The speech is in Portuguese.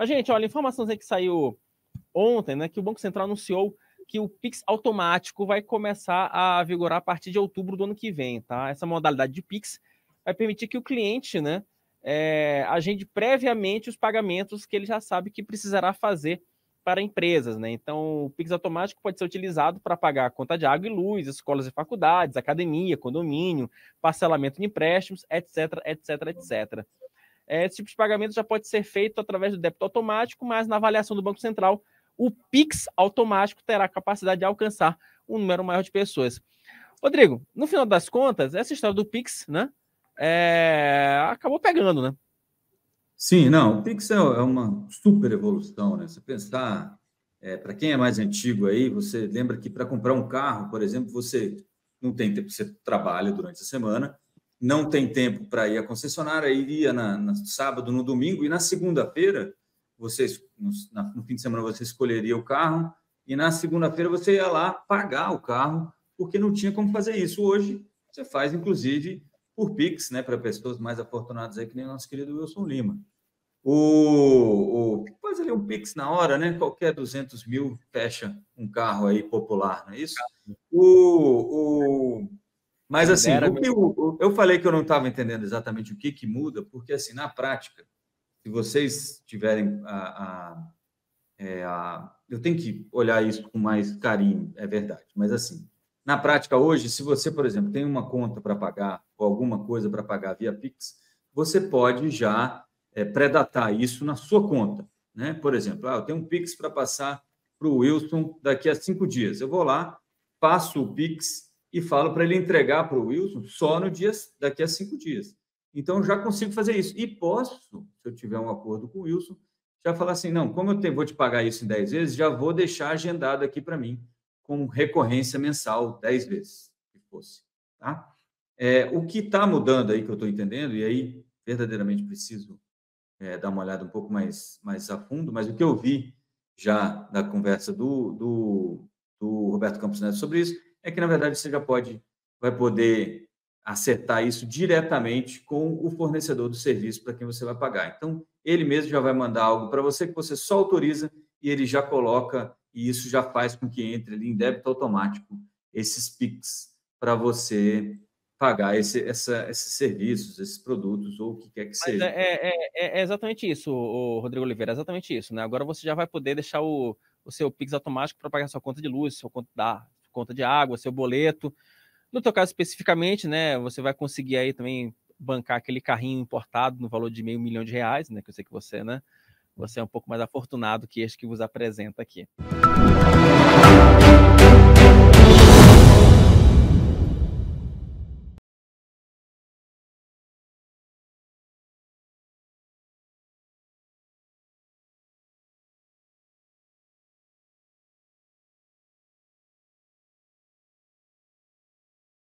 Mas, gente, olha, informações aí que saiu ontem, né? Que o Banco Central anunciou que o Pix automático vai começar a vigorar a partir de outubro do ano que vem, tá? Essa modalidade de Pix vai permitir que o cliente, né, é, agende previamente os pagamentos que ele já sabe que precisará fazer para empresas, né? Então, o Pix automático pode ser utilizado para pagar a conta de água e luz, escolas e faculdades, academia, condomínio, parcelamento de empréstimos, etc, etc, etc. É, esse tipo de pagamento já pode ser feito através do débito automático, mas na avaliação do Banco Central, o PIX automático terá a capacidade de alcançar um número maior de pessoas. Rodrigo, no final das contas, essa história do PIX, né? É... acabou pegando, né? Sim, não, o Pix é, é uma super evolução, né? Você pensar, é, para quem é mais antigo aí, você lembra que para comprar um carro, por exemplo, você não tem tempo, você trabalha durante a semana, não tem tempo para ir à concessionária, iria na, na, sábado, no domingo, e na segunda-feira, vocês no, no fim de semana você escolheria o carro, e na segunda-feira você ia lá pagar o carro, porque não tinha como fazer isso. Hoje você faz, inclusive, por Pix, né, para pessoas mais afortunadas aí, que nem nosso querido Wilson Lima. O, o faz ali um Pix na hora, né? Qualquer 200 mil fecha um carro aí popular, não é isso? Tá. O, o mas assim, eu, eu falei que eu não estava entendendo exatamente o que, que muda, porque assim, na prática, se vocês tiverem a, a, é, a, Eu tenho que olhar isso com mais carinho, é verdade. Mas assim, na prática hoje, se você, por exemplo, tem uma conta para pagar ou alguma coisa para pagar via Pix, você pode já é, predatar isso na sua conta. Né? Por exemplo, ah, eu tenho um Pix para passar para o Wilson daqui a cinco dias. Eu vou lá, passo o Pix e falo para ele entregar para o Wilson só no dia daqui a cinco dias. Então já consigo fazer isso. E posso, se eu tiver um acordo com o Wilson, já falar assim: não, como eu te, vou te pagar isso em 10 vezes, já vou deixar agendado aqui para mim, com recorrência mensal, 10 vezes, que fosse. Tá? É, o que está mudando aí que eu estou entendendo, e aí verdadeiramente preciso é, dar uma olhada um pouco mais, mais a fundo, mas o que eu vi já da conversa do, do, do Roberto Campos Neto sobre isso é que, na verdade, você já pode, vai poder acertar isso diretamente com o fornecedor do serviço para quem você vai pagar. Então, ele mesmo já vai mandar algo para você que você só autoriza e ele já coloca, e isso já faz com que entre ali em débito automático esses PIX para você pagar esse, essa, esses serviços, esses produtos ou o que quer que Mas seja. É, é, é, é exatamente isso, Rodrigo Oliveira, é exatamente isso. Né? Agora você já vai poder deixar o, o seu PIX automático para pagar sua conta de luz, sua conta da conta de água, seu boleto. No teu caso especificamente, né, você vai conseguir aí também bancar aquele carrinho importado no valor de meio milhão de reais, né, que eu sei que você, né, você é um pouco mais afortunado que este que vos apresenta aqui. Música